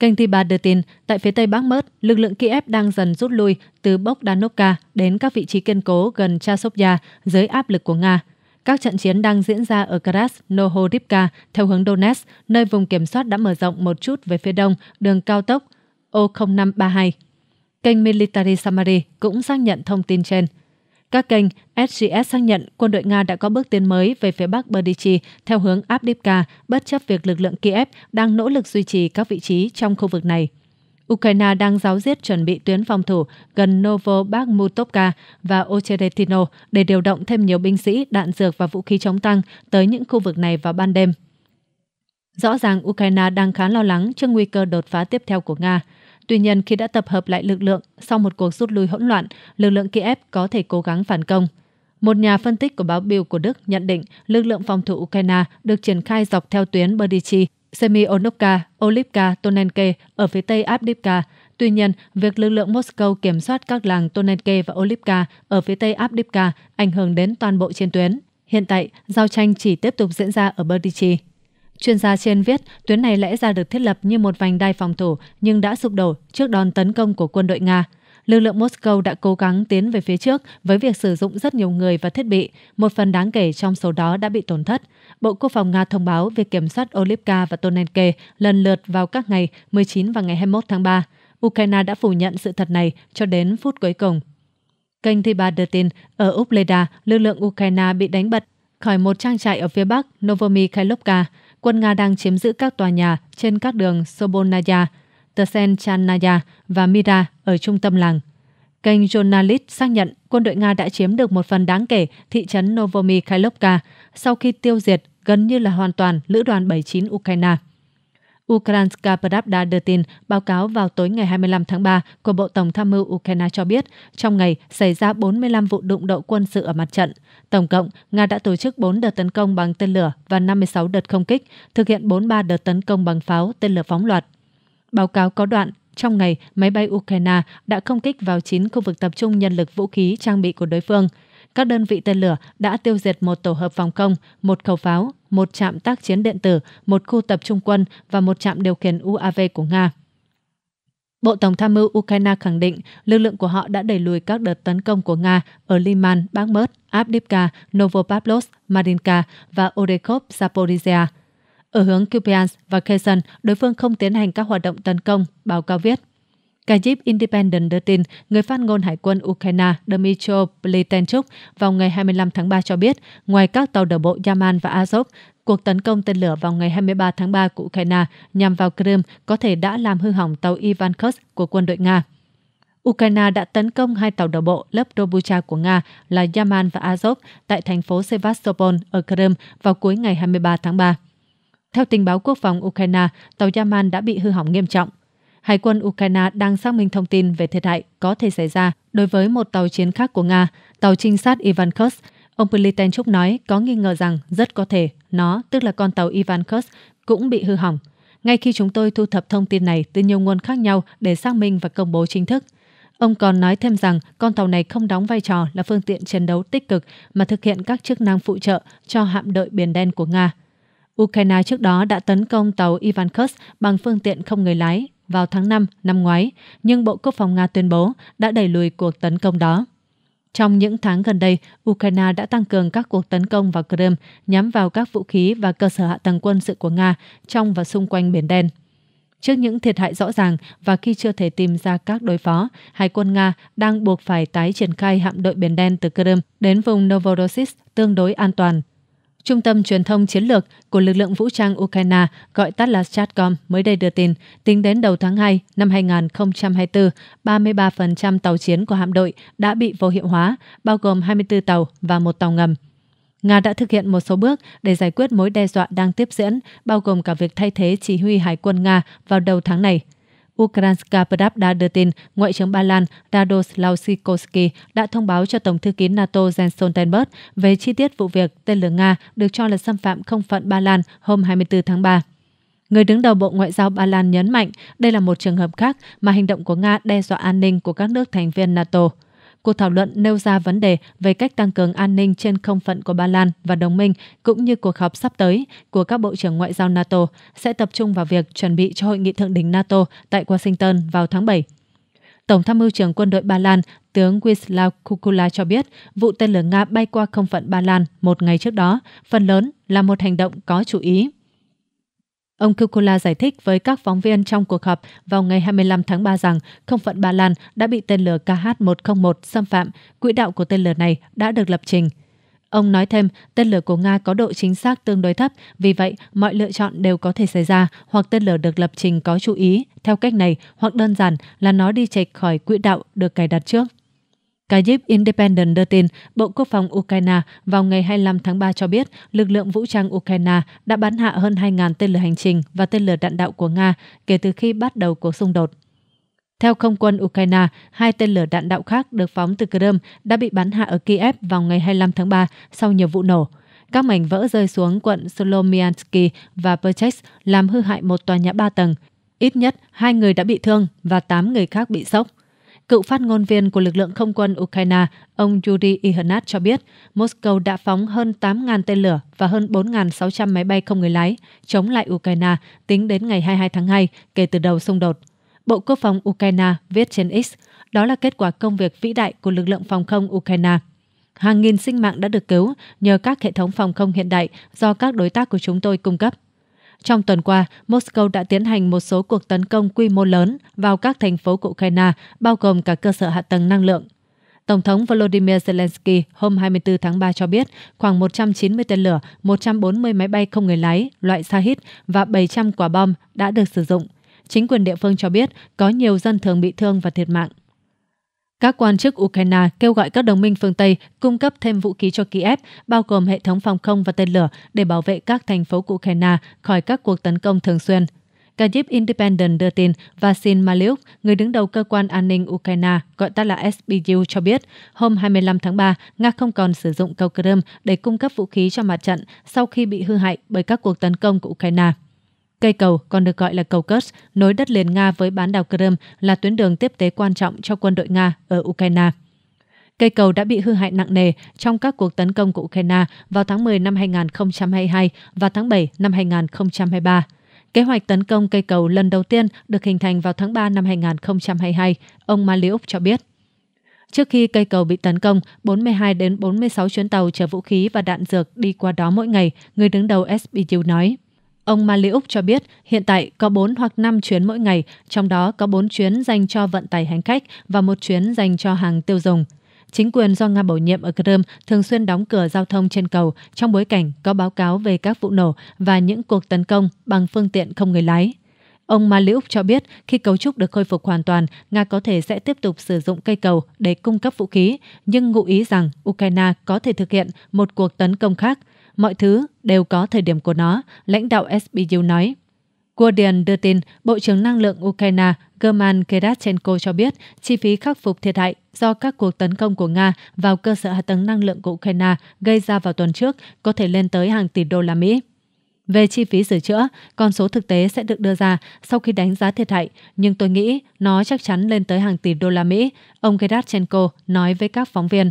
Kênh Tiba đưa tin, tại phía tây Bắc Mớt, lực lượng Kiev đang dần rút lui từ Bogdanovka đến các vị trí kiên cố gần Chasovya dưới áp lực của Nga. Các trận chiến đang diễn ra ở Kras, theo hướng Donetsk, nơi vùng kiểm soát đã mở rộng một chút về phía đông đường cao tốc O0532. Kênh Military Summary cũng xác nhận thông tin trên. Các kênh SGS xác nhận quân đội Nga đã có bước tiến mới về phía bắc Berdichi theo hướng Abdivka, bất chấp việc lực lượng Kiev đang nỗ lực duy trì các vị trí trong khu vực này. Ukraine đang giáo diết chuẩn bị tuyến phòng thủ gần Novobakhmutovka và Ocheretino để điều động thêm nhiều binh sĩ, đạn dược và vũ khí chống tăng tới những khu vực này vào ban đêm. Rõ ràng Ukraine đang khá lo lắng trước nguy cơ đột phá tiếp theo của Nga. Tuy nhiên, khi đã tập hợp lại lực lượng, sau một cuộc rút lui hỗn loạn, lực lượng Kiev có thể cố gắng phản công. Một nhà phân tích của báo biểu của Đức nhận định lực lượng phòng thủ Ukraine được triển khai dọc theo tuyến Berdichi, Semionovka, Olivka, Tonenke ở phía tây abdipka Tuy nhiên, việc lực lượng Moscow kiểm soát các làng Tonenke và Olivka ở phía tây abdipka ảnh hưởng đến toàn bộ trên tuyến. Hiện tại, giao tranh chỉ tiếp tục diễn ra ở Berdichi. Chuyên gia trên viết, tuyến này lẽ ra được thiết lập như một vành đai phòng thủ nhưng đã sụp đổ trước đòn tấn công của quân đội Nga. Lực lượng Moscow đã cố gắng tiến về phía trước với việc sử dụng rất nhiều người và thiết bị, một phần đáng kể trong số đó đã bị tổn thất. Bộ Quốc phòng Nga thông báo việc kiểm soát Olivka và Tonenke lần lượt vào các ngày 19 và ngày 21 tháng 3. Ukraine đã phủ nhận sự thật này cho đến phút cuối cùng. Kênh Thi Ba đưa tin, ở Upleda, lực lượng Ukraine bị đánh bật khỏi một trang trại ở phía bắc Novomikhailivka quân Nga đang chiếm giữ các tòa nhà trên các đường Sobonaya, Tersenchanaya và Mira ở trung tâm làng. Kênh Journalist xác nhận quân đội Nga đã chiếm được một phần đáng kể thị trấn Novomykhailovka sau khi tiêu diệt gần như là hoàn toàn lữ đoàn 79 Ukraine. Ukrainska Pravda đưa tin, báo cáo vào tối ngày 25 tháng 3 của Bộ Tổng tham mưu Ukraine cho biết, trong ngày xảy ra 45 vụ đụng độ quân sự ở mặt trận. Tổng cộng, Nga đã tổ chức 4 đợt tấn công bằng tên lửa và 56 đợt không kích, thực hiện 43 đợt tấn công bằng pháo, tên lửa phóng loạt. Báo cáo có đoạn, trong ngày, máy bay Ukraine đã không kích vào 9 khu vực tập trung nhân lực vũ khí trang bị của đối phương – các đơn vị tên lửa đã tiêu diệt một tổ hợp phòng không, một khẩu pháo, một trạm tác chiến điện tử, một khu tập trung quân và một trạm điều khiển UAV của Nga. Bộ Tổng tham mưu Ukraine khẳng định lực lượng của họ đã đẩy lùi các đợt tấn công của Nga ở Liman, Bakhmut, Avdiivka, Novopavlovsk, Marinka và Orekhov, Zaporizhia. Ở hướng Kupiansk và Kherson, đối phương không tiến hành các hoạt động tấn công, báo cáo viết. Kyiv Independent đưa tin, người phát ngôn Hải quân Ukraine Dmitry Pletenchuk vào ngày 25 tháng 3 cho biết, ngoài các tàu đổ bộ Yaman và Azov, cuộc tấn công tên lửa vào ngày 23 tháng 3 của Ukraine nhằm vào Crimea có thể đã làm hư hỏng tàu Ivanchus của quân đội Nga. Ukraine đã tấn công hai tàu đổ bộ lớp Robucha của Nga là Yaman và Azov tại thành phố Sevastopol ở Crimea vào cuối ngày 23 tháng 3. Theo tình báo quốc phòng Ukraine, tàu Yaman đã bị hư hỏng nghiêm trọng, Hải quân Ukraine đang xác minh thông tin về thiệt hại có thể xảy ra đối với một tàu chiến khác của Nga, tàu trinh sát Ivan Kursk. Ông Plitenchuk nói có nghi ngờ rằng rất có thể nó, tức là con tàu Ivan Kursk, cũng bị hư hỏng. Ngay khi chúng tôi thu thập thông tin này từ nhiều nguồn khác nhau để xác minh và công bố chính thức, Ông còn nói thêm rằng con tàu này không đóng vai trò là phương tiện chiến đấu tích cực mà thực hiện các chức năng phụ trợ cho hạm đội Biển Đen của Nga. Ukraine trước đó đã tấn công tàu Ivan Kursk bằng phương tiện không người lái vào tháng 5 năm ngoái, nhưng Bộ Quốc phòng Nga tuyên bố đã đẩy lùi cuộc tấn công đó. Trong những tháng gần đây, Ukraine đã tăng cường các cuộc tấn công vào Crimea nhắm vào các vũ khí và cơ sở hạ tầng quân sự của Nga trong và xung quanh Biển Đen. Trước những thiệt hại rõ ràng và khi chưa thể tìm ra các đối phó, Hải quân Nga đang buộc phải tái triển khai hạm đội Biển Đen từ Crimea đến vùng Novorossiysk tương đối an toàn. Trung tâm Truyền thông Chiến lược của lực lượng vũ trang Ukraine gọi tắt là Stratcom mới đây đưa tin, tính đến đầu tháng 2 năm 2024, 33% tàu chiến của hạm đội đã bị vô hiệu hóa, bao gồm 24 tàu và một tàu ngầm. Nga đã thực hiện một số bước để giải quyết mối đe dọa đang tiếp diễn, bao gồm cả việc thay thế chỉ huy hải quân Nga vào đầu tháng này – Ukrainska Pravda đưa tin Ngoại trưởng Ba Lan Radoslav Sikorski đã thông báo cho Tổng thư ký NATO Jens Stoltenberg về chi tiết vụ việc tên lửa Nga được cho là xâm phạm không phận Ba Lan hôm 24 tháng 3. Người đứng đầu Bộ Ngoại giao Ba Lan nhấn mạnh đây là một trường hợp khác mà hành động của Nga đe dọa an ninh của các nước thành viên NATO. Cuộc thảo luận nêu ra vấn đề về cách tăng cường an ninh trên không phận của Ba Lan và đồng minh, cũng như cuộc họp sắp tới của các bộ trưởng ngoại giao NATO sẽ tập trung vào việc chuẩn bị cho hội nghị thượng đỉnh NATO tại Washington vào tháng 7. Tổng tham mưu trưởng quân đội Ba Lan, tướng Wislaw Kukula cho biết, vụ tên lửa Nga bay qua không phận Ba Lan một ngày trước đó, phần lớn là một hành động có chú ý. Ông Kukula giải thích với các phóng viên trong cuộc họp vào ngày 25 tháng 3 rằng không phận Ba Lan đã bị tên lửa KH-101 xâm phạm, quỹ đạo của tên lửa này đã được lập trình. Ông nói thêm, tên lửa của Nga có độ chính xác tương đối thấp, vì vậy mọi lựa chọn đều có thể xảy ra, hoặc tên lửa được lập trình có chú ý theo cách này, hoặc đơn giản là nó đi chệch khỏi quỹ đạo được cài đặt trước. Kyiv Independent đưa tin, Bộ Quốc phòng Ukraine vào ngày 25 tháng 3 cho biết lực lượng vũ trang Ukraine đã bắn hạ hơn 2.000 tên lửa hành trình và tên lửa đạn đạo của Nga kể từ khi bắt đầu cuộc xung đột. Theo không quân Ukraine, hai tên lửa đạn đạo khác được phóng từ Crimea đã bị bắn hạ ở Kiev vào ngày 25 tháng 3 sau nhiều vụ nổ. Các mảnh vỡ rơi xuống quận Solomiansky và Perchek làm hư hại một tòa nhà 3 tầng. Ít nhất hai người đã bị thương và 8 người khác bị sốc. Cựu phát ngôn viên của lực lượng không quân Ukraine, ông Yuri Ihnat cho biết, Moscow đã phóng hơn 8.000 tên lửa và hơn 4.600 máy bay không người lái chống lại Ukraine tính đến ngày 22 tháng 2 kể từ đầu xung đột. Bộ Quốc phòng Ukraine viết trên X, đó là kết quả công việc vĩ đại của lực lượng phòng không Ukraine. Hàng nghìn sinh mạng đã được cứu nhờ các hệ thống phòng không hiện đại do các đối tác của chúng tôi cung cấp. Trong tuần qua, Moscow đã tiến hành một số cuộc tấn công quy mô lớn vào các thành phố của Ukraine, bao gồm cả cơ sở hạ tầng năng lượng. Tổng thống Volodymyr Zelensky hôm 24 tháng 3 cho biết khoảng 190 tên lửa, 140 máy bay không người lái, loại Shahid và 700 quả bom đã được sử dụng. Chính quyền địa phương cho biết có nhiều dân thường bị thương và thiệt mạng. Các quan chức Ukraine kêu gọi các đồng minh phương Tây cung cấp thêm vũ khí cho Kiev, bao gồm hệ thống phòng không và tên lửa, để bảo vệ các thành phố của Ukraine khỏi các cuộc tấn công thường xuyên. Kyiv Independent đưa tin Vasil Maliuk, người đứng đầu cơ quan an ninh Ukraine, gọi tắt là SBU, cho biết hôm 25 tháng 3, Nga không còn sử dụng cầu Crimea để cung cấp vũ khí cho mặt trận sau khi bị hư hại bởi các cuộc tấn công của Ukraine. Cây cầu còn được gọi là cầu Kursk, nối đất liền Nga với bán đảo Crimea là tuyến đường tiếp tế quan trọng cho quân đội Nga ở Ukraine. Cây cầu đã bị hư hại nặng nề trong các cuộc tấn công của Ukraine vào tháng 10 năm 2022 và tháng 7 năm 2023. Kế hoạch tấn công cây cầu lần đầu tiên được hình thành vào tháng 3 năm 2022, ông Maliuk cho biết. Trước khi cây cầu bị tấn công, 42 đến 46 chuyến tàu chở vũ khí và đạn dược đi qua đó mỗi ngày, người đứng đầu SBU nói. Ông Maliuk cho biết hiện tại có 4 hoặc 5 chuyến mỗi ngày, trong đó có 4 chuyến dành cho vận tải hành khách và một chuyến dành cho hàng tiêu dùng. Chính quyền do Nga bổ nhiệm ở Crimea thường xuyên đóng cửa giao thông trên cầu trong bối cảnh có báo cáo về các vụ nổ và những cuộc tấn công bằng phương tiện không người lái. Ông Maliuk cho biết khi cấu trúc được khôi phục hoàn toàn, Nga có thể sẽ tiếp tục sử dụng cây cầu để cung cấp vũ khí, nhưng ngụ ý rằng Ukraine có thể thực hiện một cuộc tấn công khác – Mọi thứ đều có thời điểm của nó, lãnh đạo SBU nói. Guardian đưa tin, Bộ trưởng Năng lượng Ukraine German Kerachenko cho biết chi phí khắc phục thiệt hại do các cuộc tấn công của Nga vào cơ sở hạ tầng năng lượng của Ukraine gây ra vào tuần trước có thể lên tới hàng tỷ đô la Mỹ. Về chi phí sửa chữa, con số thực tế sẽ được đưa ra sau khi đánh giá thiệt hại, nhưng tôi nghĩ nó chắc chắn lên tới hàng tỷ đô la Mỹ, ông Gerachenko nói với các phóng viên.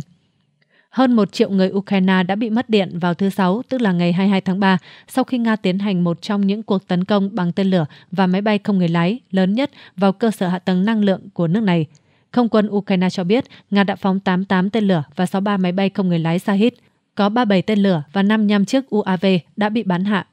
Hơn một triệu người Ukraine đã bị mất điện vào thứ Sáu, tức là ngày 22 tháng 3, sau khi Nga tiến hành một trong những cuộc tấn công bằng tên lửa và máy bay không người lái lớn nhất vào cơ sở hạ tầng năng lượng của nước này. Không quân Ukraine cho biết Nga đã phóng 88 tên lửa và 63 máy bay không người lái Shahid. Có 37 tên lửa và 5 nham chiếc UAV đã bị bắn hạ